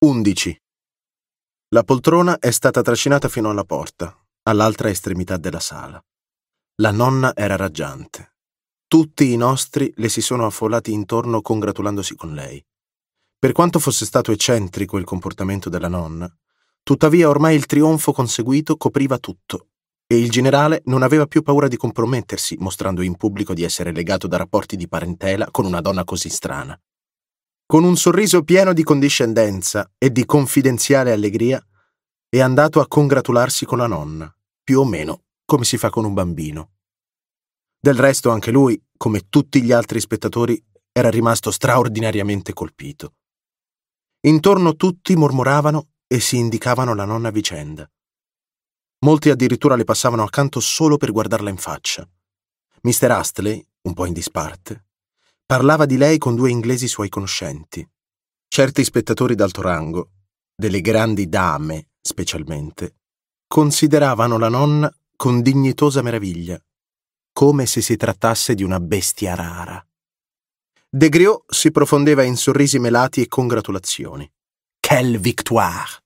11. La poltrona è stata trascinata fino alla porta, all'altra estremità della sala. La nonna era raggiante. Tutti i nostri le si sono affollati intorno congratulandosi con lei. Per quanto fosse stato eccentrico il comportamento della nonna, tuttavia ormai il trionfo conseguito copriva tutto e il generale non aveva più paura di compromettersi mostrando in pubblico di essere legato da rapporti di parentela con una donna così strana con un sorriso pieno di condiscendenza e di confidenziale allegria, è andato a congratularsi con la nonna, più o meno come si fa con un bambino. Del resto anche lui, come tutti gli altri spettatori, era rimasto straordinariamente colpito. Intorno tutti mormoravano e si indicavano la nonna vicenda. Molti addirittura le passavano accanto solo per guardarla in faccia. Mister Astley, un po' in disparte, Parlava di lei con due inglesi suoi conoscenti. Certi spettatori d'alto rango, delle grandi dame specialmente, consideravano la nonna con dignitosa meraviglia, come se si trattasse di una bestia rara. De Griot si profondeva in sorrisi melati e congratulazioni. Quelle victoire!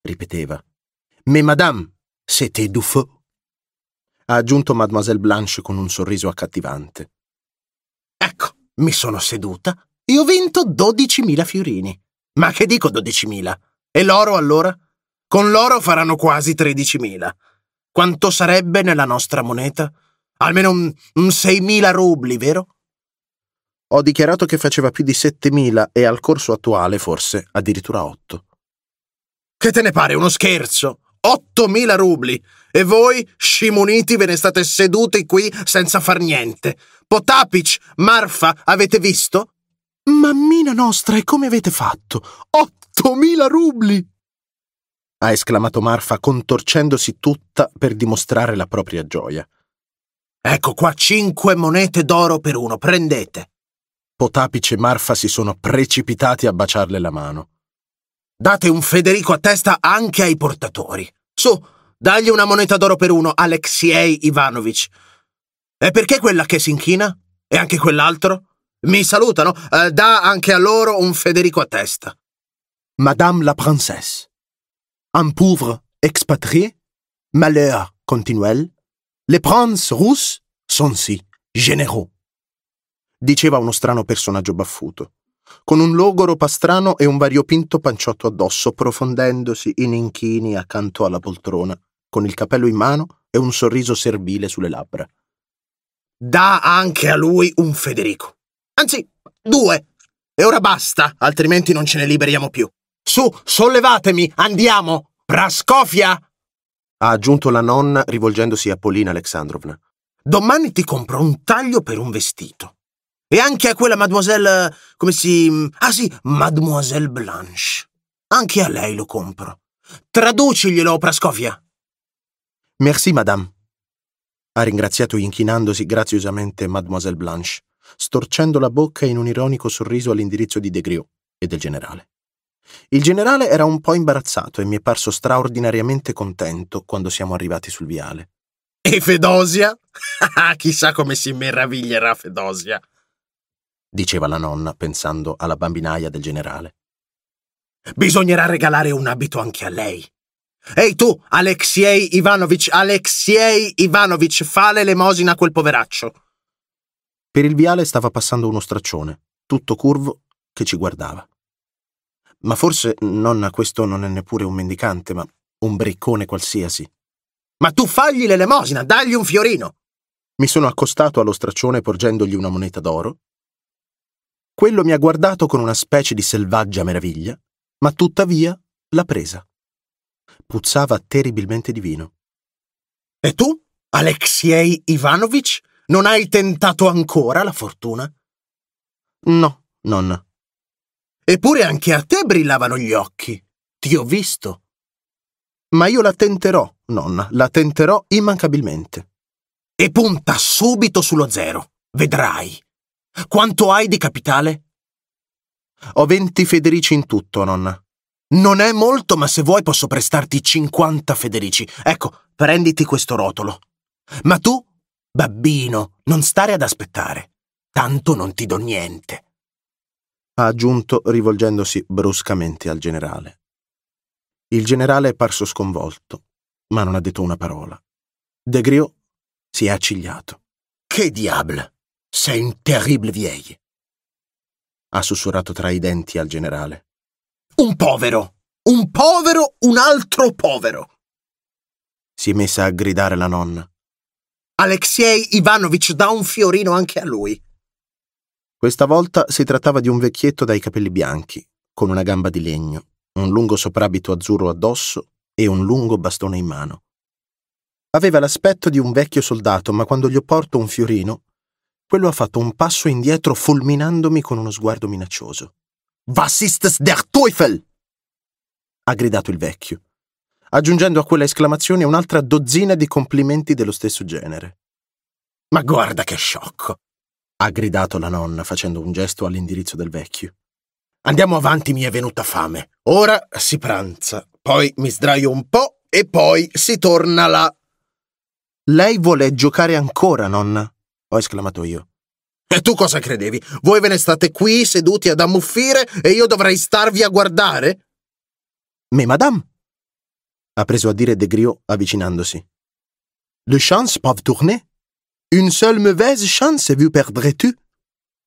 ripeteva. Mais madame, c'était du feu! ha aggiunto mademoiselle Blanche con un sorriso accattivante. Ecco, mi sono seduta e ho vinto 12.000 fiorini. Ma che dico 12.000? E l'oro allora? Con l'oro faranno quasi 13.000. Quanto sarebbe nella nostra moneta? Almeno un, un 6.000 rubli, vero? Ho dichiarato che faceva più di 7.000 e al corso attuale forse addirittura 8. Che te ne pare uno scherzo? 8.000 rubli! E voi, scimuniti, ve ne state seduti qui senza far niente. Potapic, Marfa, avete visto? Mammina nostra, e come avete fatto? Ottomila rubli! ha esclamato Marfa contorcendosi tutta per dimostrare la propria gioia. Ecco qua cinque monete d'oro per uno, prendete. Potapic e Marfa si sono precipitati a baciarle la mano. Date un Federico a testa anche ai portatori. Su, dagli una moneta d'oro per uno, Alexei Ivanovich. E perché quella che si inchina? E anche quell'altro? Mi salutano, eh, dà anche a loro un Federico a testa. Madame la Princesse, un pauvre expatrié, malheur continuel, les princes russes sont si généraux. Diceva uno strano personaggio baffuto, con un logoro pastrano e un variopinto panciotto addosso, profondendosi in inchini accanto alla poltrona, con il capello in mano e un sorriso servile sulle labbra dà anche a lui un Federico. Anzi, due. E ora basta, altrimenti non ce ne liberiamo più. Su, sollevatemi, andiamo! Prascofia! Ha aggiunto la nonna rivolgendosi a Polina Alexandrovna. Domani ti compro un taglio per un vestito. E anche a quella mademoiselle... come si... Ah sì, mademoiselle Blanche. Anche a lei lo compro. Traduciglielo, Prascofia. Merci, madame. Ha ringraziato inchinandosi graziosamente Mademoiselle Blanche, storcendo la bocca in un ironico sorriso all'indirizzo di Degriot e del generale. Il generale era un po' imbarazzato e mi è parso straordinariamente contento quando siamo arrivati sul viale. E Fedosia? Chissà come si meraviglierà Fedosia, diceva la nonna pensando alla bambinaia del generale. Bisognerà regalare un abito anche a lei, Ehi tu, Alexei Ivanovich, Alexei Ivanovich, fa l'elemosina a quel poveraccio. Per il viale stava passando uno straccione, tutto curvo, che ci guardava. Ma forse nonna questo non è neppure un mendicante, ma un briccone qualsiasi. Ma tu fagli l'elemosina, dagli un fiorino! Mi sono accostato allo straccione porgendogli una moneta d'oro. Quello mi ha guardato con una specie di selvaggia meraviglia, ma tuttavia l'ha presa. Puzzava terribilmente di vino. E tu, Alexei Ivanovich, non hai tentato ancora la fortuna? No, nonna. Eppure anche a te brillavano gli occhi. Ti ho visto. Ma io la tenterò, nonna, la tenterò immancabilmente. E punta subito sullo zero. Vedrai. Quanto hai di capitale? Ho venti federici in tutto, nonna. Non è molto, ma se vuoi posso prestarti 50 Federici. Ecco, prenditi questo rotolo. Ma tu, babbino, non stare ad aspettare. Tanto non ti do niente. Ha aggiunto rivolgendosi bruscamente al generale. Il generale è parso sconvolto, ma non ha detto una parola. De Griot si è accigliato. Che diable! Sei un terrible vieille! Ha sussurrato tra i denti al generale un povero, un povero, un altro povero. Si è messa a gridare la nonna. Alexei Ivanovich dà un fiorino anche a lui. Questa volta si trattava di un vecchietto dai capelli bianchi, con una gamba di legno, un lungo soprabito azzurro addosso e un lungo bastone in mano. Aveva l'aspetto di un vecchio soldato, ma quando gli ho porto un fiorino, quello ha fatto un passo indietro fulminandomi con uno sguardo minaccioso. Was ist der Teufel? ha gridato il vecchio, aggiungendo a quella esclamazione un'altra dozzina di complimenti dello stesso genere. Ma guarda che sciocco! ha gridato la nonna facendo un gesto all'indirizzo del vecchio. Andiamo avanti, mi è venuta fame. Ora si pranza, poi mi sdraio un po' e poi si torna là. Lei vuole giocare ancora, nonna? ho esclamato io. E tu cosa credevi? Voi ve ne state qui seduti ad ammuffire e io dovrei starvi a guardare? Mais madame, ha preso a dire De Griot avvicinandosi. Le chance peuvent tourner. Une seule mauvaise chance vous perdrez tu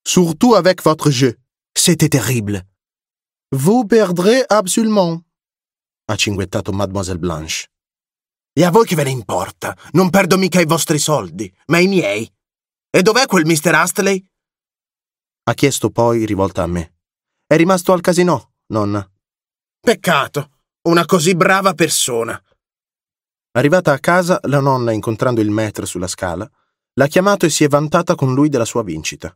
Surtout avec votre jeu. C'était terrible. Vous perdrez absolument, ha cinguettato Mademoiselle Blanche. E a voi che ve ne importa? Non perdo mica i vostri soldi, ma i miei. E dov'è quel mister Astley? Ha chiesto poi, rivolta a me. È rimasto al casino, nonna. Peccato, una così brava persona. Arrivata a casa, la nonna, incontrando il maître sulla scala, l'ha chiamato e si è vantata con lui della sua vincita.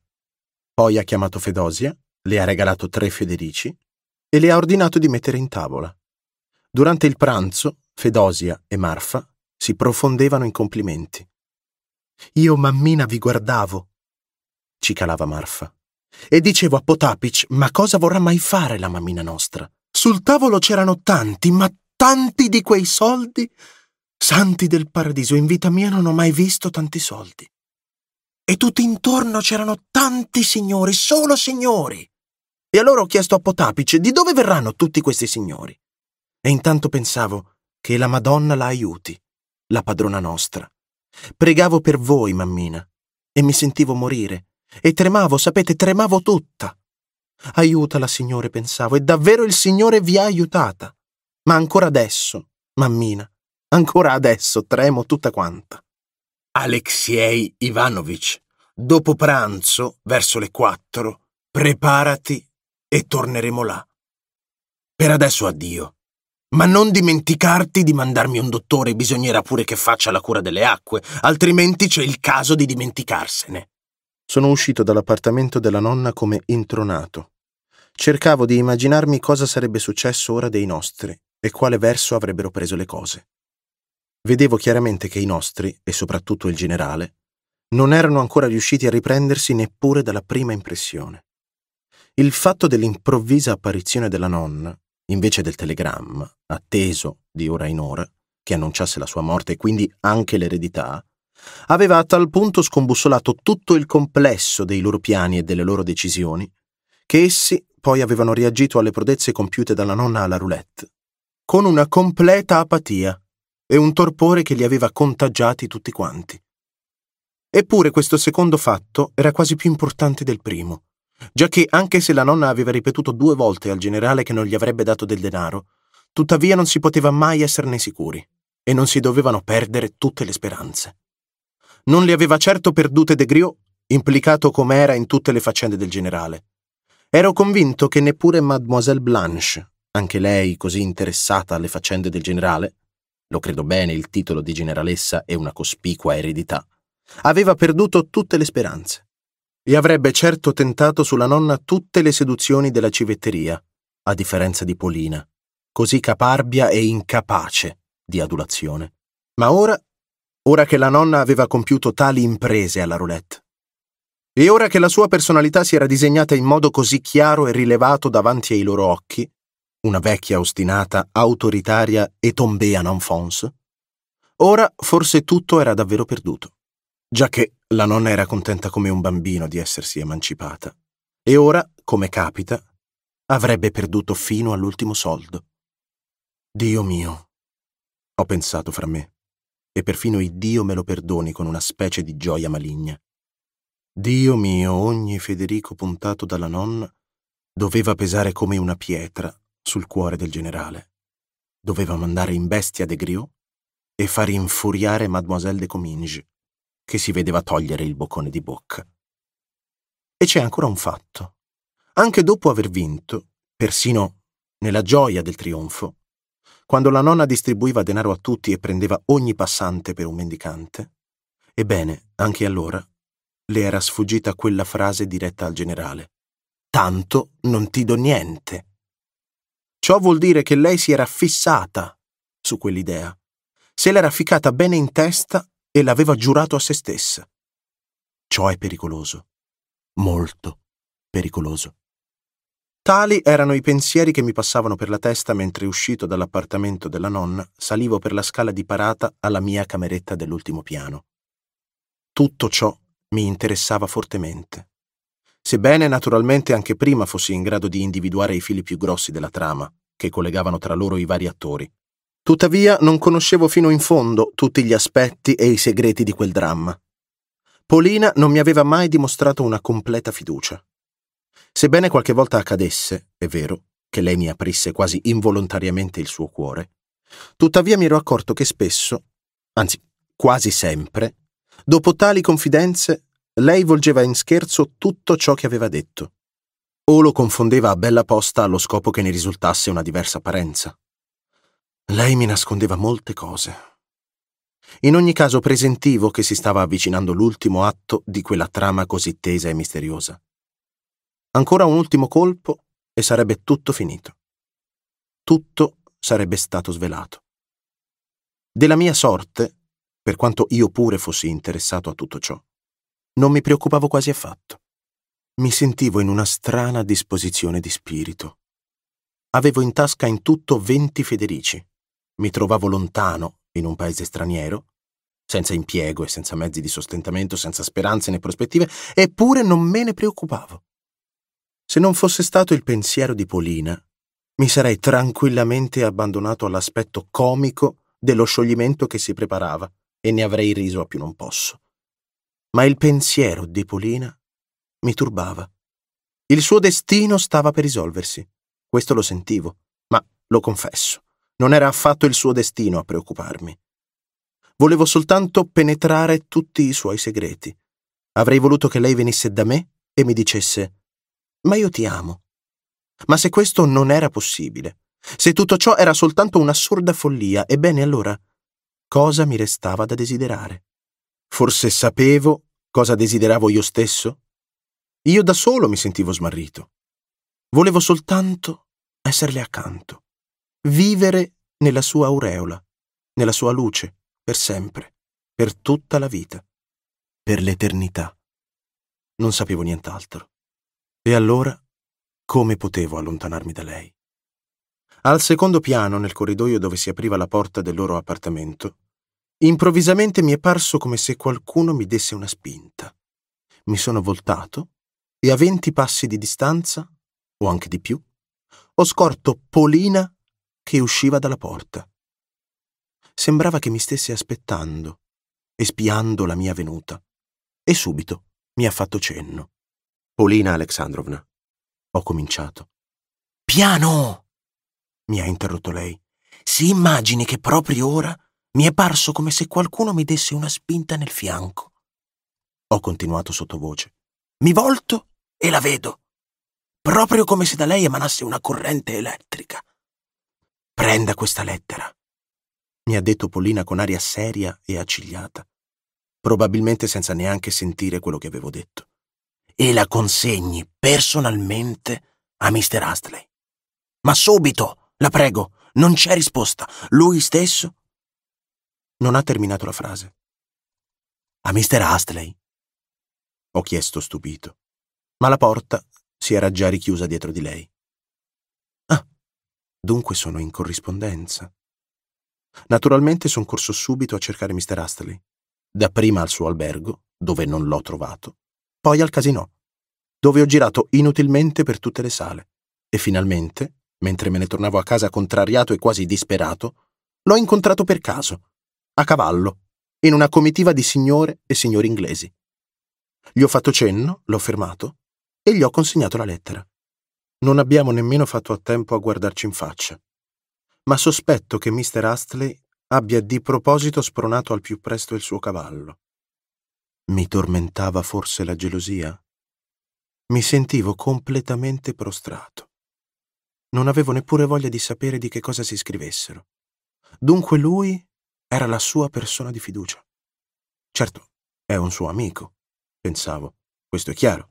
Poi ha chiamato Fedosia, le ha regalato tre Federici e le ha ordinato di mettere in tavola. Durante il pranzo, Fedosia e Marfa si profondevano in complimenti. Io, mammina, vi guardavo, cicalava Marfa, e dicevo a Potapic, ma cosa vorrà mai fare la mammina nostra? Sul tavolo c'erano tanti, ma tanti di quei soldi. Santi del paradiso, in vita mia non ho mai visto tanti soldi. E tutto intorno c'erano tanti signori, solo signori. E allora ho chiesto a Potapic, di dove verranno tutti questi signori. E intanto pensavo che la Madonna la aiuti, la padrona nostra, Pregavo per voi, mammina, e mi sentivo morire, e tremavo, sapete, tremavo tutta. Aiutala, Signore, pensavo, e davvero il Signore vi ha aiutata. Ma ancora adesso, mammina, ancora adesso tremo tutta quanta. Alexei Ivanovich, dopo pranzo, verso le quattro, preparati e torneremo là. Per adesso addio. Ma non dimenticarti di mandarmi un dottore, bisognerà pure che faccia la cura delle acque, altrimenti c'è il caso di dimenticarsene. Sono uscito dall'appartamento della nonna come intronato. Cercavo di immaginarmi cosa sarebbe successo ora dei nostri e quale verso avrebbero preso le cose. Vedevo chiaramente che i nostri, e soprattutto il generale, non erano ancora riusciti a riprendersi neppure dalla prima impressione. Il fatto dell'improvvisa apparizione della nonna invece del telegramma, atteso di ora in ora, che annunciasse la sua morte e quindi anche l'eredità, aveva a tal punto scombussolato tutto il complesso dei loro piani e delle loro decisioni, che essi poi avevano reagito alle prodezze compiute dalla nonna alla roulette, con una completa apatia e un torpore che li aveva contagiati tutti quanti. Eppure questo secondo fatto era quasi più importante del primo già che anche se la nonna aveva ripetuto due volte al generale che non gli avrebbe dato del denaro, tuttavia non si poteva mai esserne sicuri e non si dovevano perdere tutte le speranze. Non le aveva certo perdute De Griot, implicato com'era in tutte le faccende del generale. Ero convinto che neppure Mademoiselle Blanche, anche lei così interessata alle faccende del generale, lo credo bene il titolo di generalessa è una cospicua eredità, aveva perduto tutte le speranze e avrebbe certo tentato sulla nonna tutte le seduzioni della civetteria, a differenza di Polina, così caparbia e incapace di adulazione. Ma ora, ora che la nonna aveva compiuto tali imprese alla roulette, e ora che la sua personalità si era disegnata in modo così chiaro e rilevato davanti ai loro occhi, una vecchia ostinata, autoritaria e tombea non fons, ora forse tutto era davvero perduto, già che la nonna era contenta come un bambino di essersi emancipata e ora, come capita, avrebbe perduto fino all'ultimo soldo. Dio mio, ho pensato fra me, e perfino il Dio me lo perdoni con una specie di gioia maligna. Dio mio, ogni Federico puntato dalla nonna doveva pesare come una pietra sul cuore del generale. Doveva mandare in bestia De Griot e far infuriare Mademoiselle de Cominges che si vedeva togliere il boccone di bocca. E c'è ancora un fatto. Anche dopo aver vinto, persino nella gioia del trionfo, quando la nonna distribuiva denaro a tutti e prendeva ogni passante per un mendicante, ebbene, anche allora, le era sfuggita quella frase diretta al generale. Tanto non ti do niente. Ciò vuol dire che lei si era fissata su quell'idea, se l'era ficcata bene in testa e l'aveva giurato a se stessa. Ciò è pericoloso, molto pericoloso. Tali erano i pensieri che mi passavano per la testa mentre uscito dall'appartamento della nonna salivo per la scala di parata alla mia cameretta dell'ultimo piano. Tutto ciò mi interessava fortemente. Sebbene naturalmente anche prima fossi in grado di individuare i fili più grossi della trama, che collegavano tra loro i vari attori, Tuttavia non conoscevo fino in fondo tutti gli aspetti e i segreti di quel dramma. Polina non mi aveva mai dimostrato una completa fiducia. Sebbene qualche volta accadesse, è vero, che lei mi aprisse quasi involontariamente il suo cuore, tuttavia mi ero accorto che spesso, anzi quasi sempre, dopo tali confidenze, lei volgeva in scherzo tutto ciò che aveva detto. O lo confondeva a bella posta allo scopo che ne risultasse una diversa apparenza lei mi nascondeva molte cose. In ogni caso presentivo che si stava avvicinando l'ultimo atto di quella trama così tesa e misteriosa. Ancora un ultimo colpo e sarebbe tutto finito. Tutto sarebbe stato svelato. Della mia sorte, per quanto io pure fossi interessato a tutto ciò, non mi preoccupavo quasi affatto. Mi sentivo in una strana disposizione di spirito. Avevo in tasca in tutto venti federici, mi trovavo lontano, in un paese straniero, senza impiego e senza mezzi di sostentamento, senza speranze né prospettive, eppure non me ne preoccupavo. Se non fosse stato il pensiero di Polina, mi sarei tranquillamente abbandonato all'aspetto comico dello scioglimento che si preparava e ne avrei riso a più non posso. Ma il pensiero di Polina mi turbava. Il suo destino stava per risolversi. Questo lo sentivo, ma lo confesso. Non era affatto il suo destino a preoccuparmi. Volevo soltanto penetrare tutti i suoi segreti. Avrei voluto che lei venisse da me e mi dicesse Ma io ti amo. Ma se questo non era possibile, se tutto ciò era soltanto un'assurda follia, ebbene allora cosa mi restava da desiderare? Forse sapevo cosa desideravo io stesso? Io da solo mi sentivo smarrito. Volevo soltanto esserle accanto vivere nella sua aureola, nella sua luce, per sempre, per tutta la vita, per l'eternità. Non sapevo nient'altro. E allora, come potevo allontanarmi da lei? Al secondo piano, nel corridoio dove si apriva la porta del loro appartamento, improvvisamente mi è parso come se qualcuno mi desse una spinta. Mi sono voltato e a venti passi di distanza, o anche di più, ho scorto Polina che usciva dalla porta. Sembrava che mi stesse aspettando e spiando la mia venuta. E subito mi ha fatto cenno. Polina Alexandrovna. Ho cominciato. Piano! mi ha interrotto lei. Si immagini che proprio ora mi è parso come se qualcuno mi desse una spinta nel fianco. Ho continuato sottovoce. Mi volto e la vedo. Proprio come se da lei emanasse una corrente elettrica. Prenda questa lettera, mi ha detto Polina con aria seria e accigliata, probabilmente senza neanche sentire quello che avevo detto, e la consegni personalmente a Mr. Astley. Ma subito, la prego, non c'è risposta. Lui stesso... Non ha terminato la frase. A Mr. Astley? Ho chiesto stupito, ma la porta si era già richiusa dietro di lei. Dunque sono in corrispondenza. Naturalmente sono corso subito a cercare Mr. Astley, dapprima al suo albergo, dove non l'ho trovato, poi al casino, dove ho girato inutilmente per tutte le sale e finalmente, mentre me ne tornavo a casa contrariato e quasi disperato, l'ho incontrato per caso, a cavallo, in una comitiva di signore e signori inglesi. Gli ho fatto cenno, l'ho fermato e gli ho consegnato la lettera. Non abbiamo nemmeno fatto a tempo a guardarci in faccia. Ma sospetto che Mr. Astley abbia di proposito spronato al più presto il suo cavallo. Mi tormentava forse la gelosia? Mi sentivo completamente prostrato. Non avevo neppure voglia di sapere di che cosa si scrivessero. Dunque lui era la sua persona di fiducia. Certo, è un suo amico, pensavo, questo è chiaro.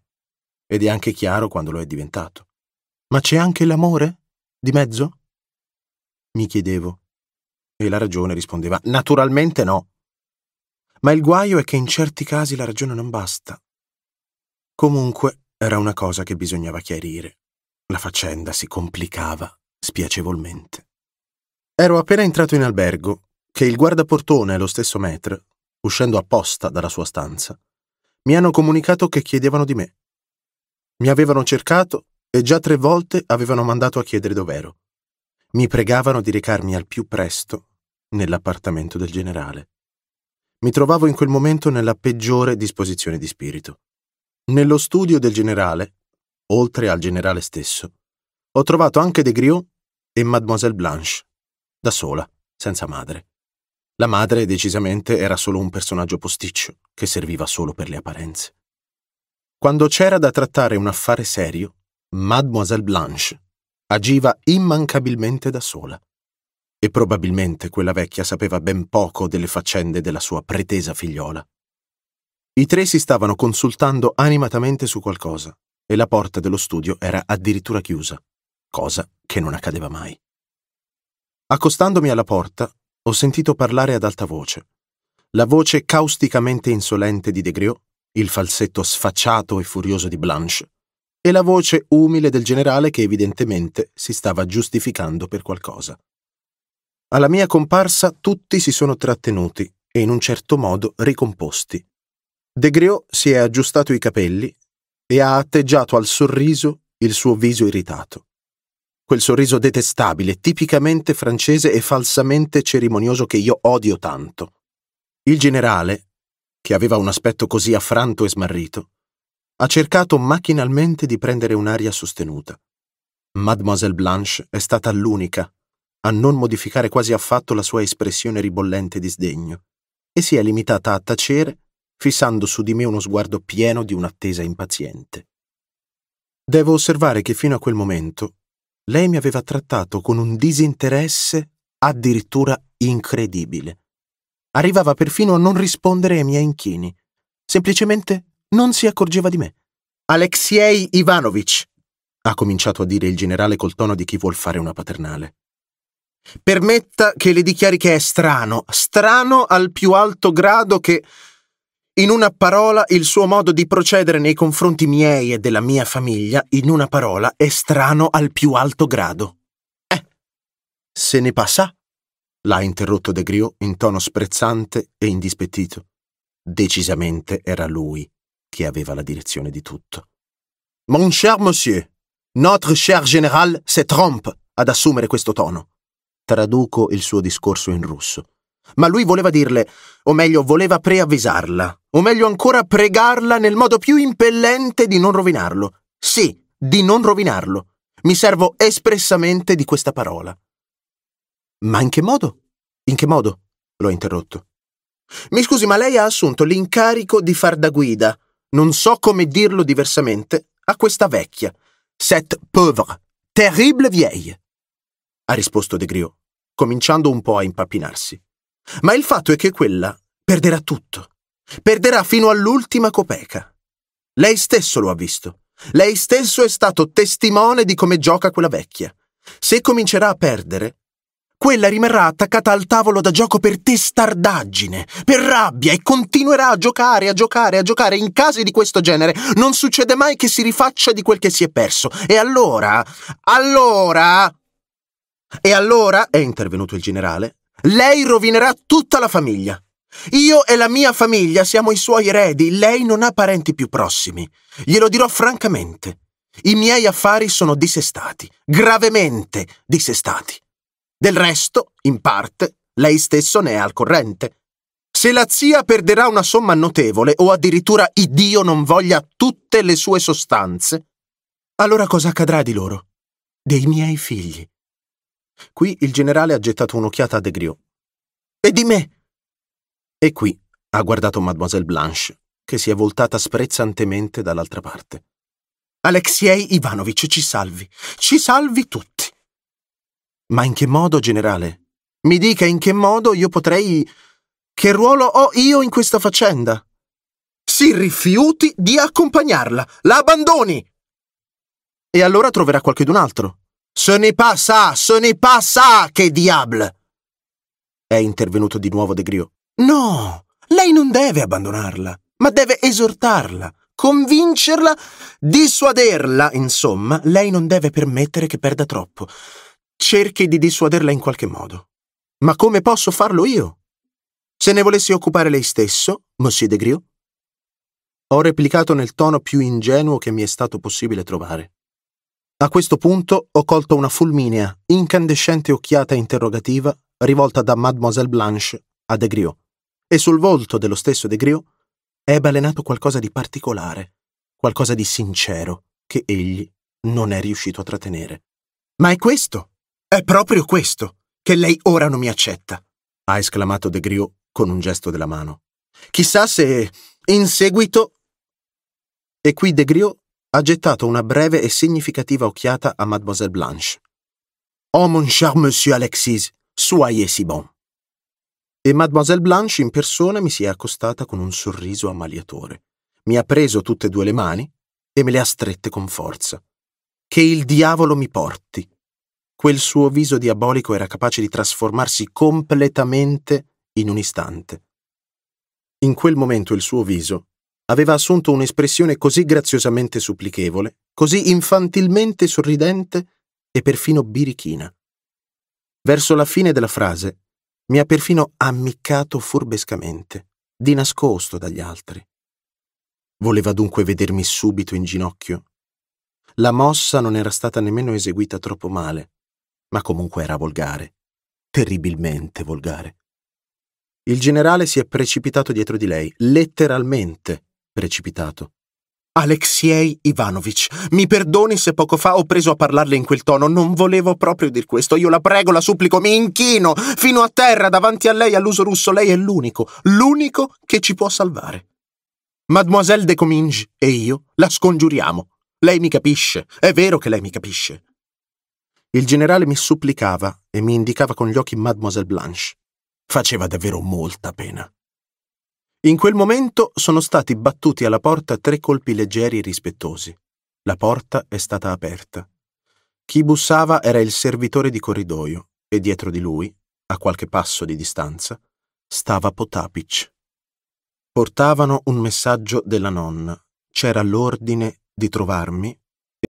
Ed è anche chiaro quando lo è diventato. Ma c'è anche l'amore di mezzo? Mi chiedevo. E la ragione rispondeva, naturalmente no. Ma il guaio è che in certi casi la ragione non basta. Comunque era una cosa che bisognava chiarire. La faccenda si complicava spiacevolmente. Ero appena entrato in albergo che il guardaportone e lo stesso maître, uscendo apposta dalla sua stanza, mi hanno comunicato che chiedevano di me. Mi avevano cercato e già tre volte avevano mandato a chiedere dov'ero. Mi pregavano di recarmi al più presto nell'appartamento del generale. Mi trovavo in quel momento nella peggiore disposizione di spirito. Nello studio del generale, oltre al generale stesso, ho trovato anche De Griot e Mademoiselle Blanche, da sola, senza madre. La madre, decisamente, era solo un personaggio posticcio che serviva solo per le apparenze. Quando c'era da trattare un affare serio, Mademoiselle Blanche agiva immancabilmente da sola. E probabilmente quella vecchia sapeva ben poco delle faccende della sua pretesa figliola. I tre si stavano consultando animatamente su qualcosa e la porta dello studio era addirittura chiusa, cosa che non accadeva mai. Accostandomi alla porta, ho sentito parlare ad alta voce. La voce causticamente insolente di Degriot, il falsetto sfacciato e furioso di Blanche, e la voce umile del generale che evidentemente si stava giustificando per qualcosa. Alla mia comparsa tutti si sono trattenuti e in un certo modo ricomposti. De Griot si è aggiustato i capelli e ha atteggiato al sorriso il suo viso irritato. Quel sorriso detestabile, tipicamente francese e falsamente cerimonioso che io odio tanto. Il generale, che aveva un aspetto così affranto e smarrito, ha cercato macchinalmente di prendere un'aria sostenuta. Mademoiselle Blanche è stata l'unica a non modificare quasi affatto la sua espressione ribollente di sdegno e si è limitata a tacere, fissando su di me uno sguardo pieno di un'attesa impaziente. Devo osservare che fino a quel momento lei mi aveva trattato con un disinteresse addirittura incredibile. Arrivava perfino a non rispondere ai miei inchini. Semplicemente non si accorgeva di me. Alexei Ivanovich, ha cominciato a dire il generale col tono di chi vuol fare una paternale. Permetta che le dichiari che è strano, strano al più alto grado che, in una parola, il suo modo di procedere nei confronti miei e della mia famiglia, in una parola, è strano al più alto grado. Eh, se ne passa? l'ha interrotto De Griot in tono sprezzante e indispettito. Decisamente era lui che aveva la direzione di tutto. Mon cher monsieur, notre cher général se trompe ad assumere questo tono. Traduco il suo discorso in russo. Ma lui voleva dirle, o meglio, voleva preavvisarla, o meglio ancora pregarla nel modo più impellente di non rovinarlo. Sì, di non rovinarlo. Mi servo espressamente di questa parola. Ma in che modo? In che modo? L'ho interrotto. Mi scusi, ma lei ha assunto l'incarico di far da guida non so come dirlo diversamente, a questa vecchia, cette pauvre, terrible vieille, ha risposto De Griot, cominciando un po' a impappinarsi. Ma il fatto è che quella perderà tutto, perderà fino all'ultima copeca. Lei stesso lo ha visto, lei stesso è stato testimone di come gioca quella vecchia. Se comincerà a perdere, quella rimarrà attaccata al tavolo da gioco per testardaggine, per rabbia e continuerà a giocare, a giocare, a giocare. In casi di questo genere non succede mai che si rifaccia di quel che si è perso. E allora, allora... E allora, è intervenuto il generale, lei rovinerà tutta la famiglia. Io e la mia famiglia siamo i suoi eredi, lei non ha parenti più prossimi. Glielo dirò francamente. I miei affari sono dissestati, gravemente dissestati. Del resto, in parte, lei stesso ne è al corrente. Se la zia perderà una somma notevole o addirittura Iddio non voglia tutte le sue sostanze, allora cosa accadrà di loro? Dei miei figli. Qui il generale ha gettato un'occhiata a De Griot. E di me? E qui ha guardato Mademoiselle Blanche, che si è voltata sprezzantemente dall'altra parte. Alexei Ivanovich ci salvi, ci salvi tutti. Ma in che modo, generale? Mi dica in che modo io potrei... Che ruolo ho io in questa faccenda? Si rifiuti di accompagnarla, la abbandoni! E allora troverà qualcun altro. Se ne passa, se ne passa, che diable! È intervenuto di nuovo De Griot. No, lei non deve abbandonarla, ma deve esortarla, convincerla, dissuaderla. Insomma, lei non deve permettere che perda troppo. Cerchi di dissuaderla in qualche modo. Ma come posso farlo io? Se ne volessi occupare lei stesso, Monsieur de Griot? Ho replicato nel tono più ingenuo che mi è stato possibile trovare. A questo punto ho colto una fulminea, incandescente occhiata interrogativa rivolta da Mademoiselle Blanche a De Griot, e sul volto dello stesso De Griot è balenato qualcosa di particolare, qualcosa di sincero che egli non è riuscito a trattenere. Ma è questo, è proprio questo, che lei ora non mi accetta, ha esclamato De Griot con un gesto della mano. Chissà se in seguito... E qui De Griot ha gettato una breve e significativa occhiata a Mademoiselle Blanche. Oh mon cher monsieur Alexis, soyez si bon. E Mademoiselle Blanche in persona mi si è accostata con un sorriso ammaliatore. Mi ha preso tutte e due le mani e me le ha strette con forza. Che il diavolo mi porti, quel suo viso diabolico era capace di trasformarsi completamente in un istante. In quel momento il suo viso aveva assunto un'espressione così graziosamente supplichevole, così infantilmente sorridente e perfino birichina. Verso la fine della frase mi ha perfino ammiccato furbescamente, di nascosto dagli altri. Voleva dunque vedermi subito in ginocchio. La mossa non era stata nemmeno eseguita troppo male ma comunque era volgare, terribilmente volgare. Il generale si è precipitato dietro di lei, letteralmente precipitato. Alexei Ivanovich, mi perdoni se poco fa ho preso a parlarle in quel tono, non volevo proprio dir questo, io la prego, la supplico, mi inchino fino a terra davanti a lei all'uso russo, lei è l'unico, l'unico che ci può salvare. Mademoiselle de Cominges e io la scongiuriamo. Lei mi capisce, è vero che lei mi capisce. Il generale mi supplicava e mi indicava con gli occhi Mademoiselle Blanche. Faceva davvero molta pena. In quel momento sono stati battuti alla porta tre colpi leggeri e rispettosi. La porta è stata aperta. Chi bussava era il servitore di corridoio e dietro di lui, a qualche passo di distanza, stava Potapic. Portavano un messaggio della nonna. C'era l'ordine di trovarmi